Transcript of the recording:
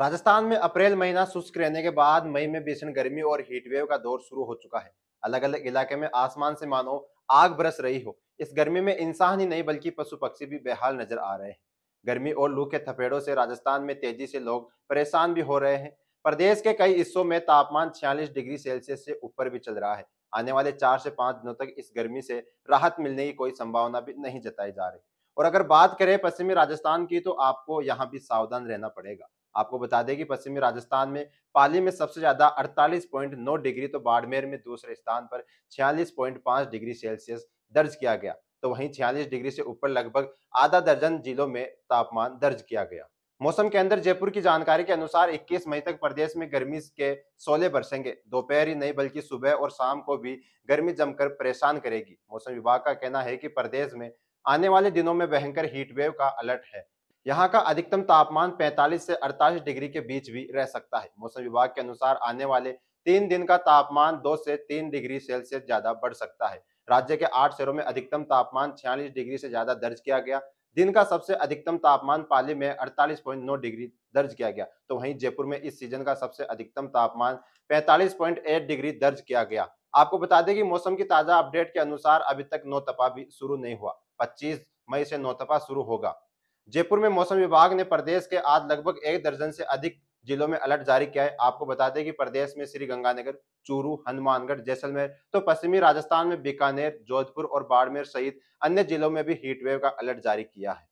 राजस्थान में अप्रैल महीना शुष्क रहने के बाद मई में भीषण गर्मी और हीटवेव का दौर शुरू हो चुका है अलग अलग इलाके में आसमान से मानो आग बरस रही हो इस गर्मी में इंसान ही नहीं बल्कि पशु पक्षी भी बेहाल नजर आ रहे हैं गर्मी और लू के थपेड़ों से राजस्थान में तेजी से लोग परेशान भी हो रहे हैं प्रदेश के कई हिस्सों में तापमान छियालीस डिग्री सेल्सियस से ऊपर भी चल रहा है आने वाले चार से पांच दिनों तक इस गर्मी से राहत मिलने की कोई संभावना भी नहीं जताई जा रही और अगर बात करें पश्चिमी राजस्थान की तो आपको यहाँ भी सावधान रहना पड़ेगा आपको बता दें कि पश्चिमी राजस्थान में पाली में सबसे ज्यादा 48.9 डिग्री तो बाड़मेर में दूसरे स्थान पर 46.5 डिग्री सेल्सियस दर्ज किया गया तो वहीं 46 डिग्री से ऊपर लगभग आधा दर्जन जिलों में तापमान दर्ज किया गया मौसम केंद्र जयपुर की जानकारी के अनुसार 21 मई तक प्रदेश में गर्मी के सोले बरसेंगे दोपहर ही नहीं बल्कि सुबह और शाम को भी गर्मी जमकर परेशान करेगी मौसम विभाग का कहना है कि प्रदेश में आने वाले दिनों में भयंकर हीटवेव का अलर्ट है यहाँ का अधिकतम तापमान 45 से 48 डिग्री के बीच भी रह सकता है मौसम विभाग के अनुसार आने वाले तीन दिन का तापमान दो से तीन डिग्री सेल्सियस ज्यादा बढ़ सकता है राज्य के आठ शहरों में अधिकतम तापमान छियालीस डिग्री से ज्यादा दर्ज किया गया दिन का सबसे अधिकतम तापमान पाली में 48.9 डिग्री दर्ज किया गया तो वहीं जयपुर में इस सीजन का सबसे अधिकतम तापमान 45.8 डिग्री दर्ज किया गया आपको बता दें कि मौसम की ताजा अपडेट के अनुसार अभी तक नौतपा भी शुरू नहीं हुआ 25 मई से नौतपा शुरू होगा जयपुर में मौसम विभाग ने प्रदेश के आज लगभग एक दर्जन से अधिक जिलों में अलर्ट जारी किया है आपको बता दें कि प्रदेश में श्री गंगानगर चूरू हनुमानगढ़ जैसलमेर तो पश्चिमी राजस्थान में बीकानेर जोधपुर और बाड़मेर सहित अन्य जिलों में भी हीटवेव का अलर्ट जारी किया है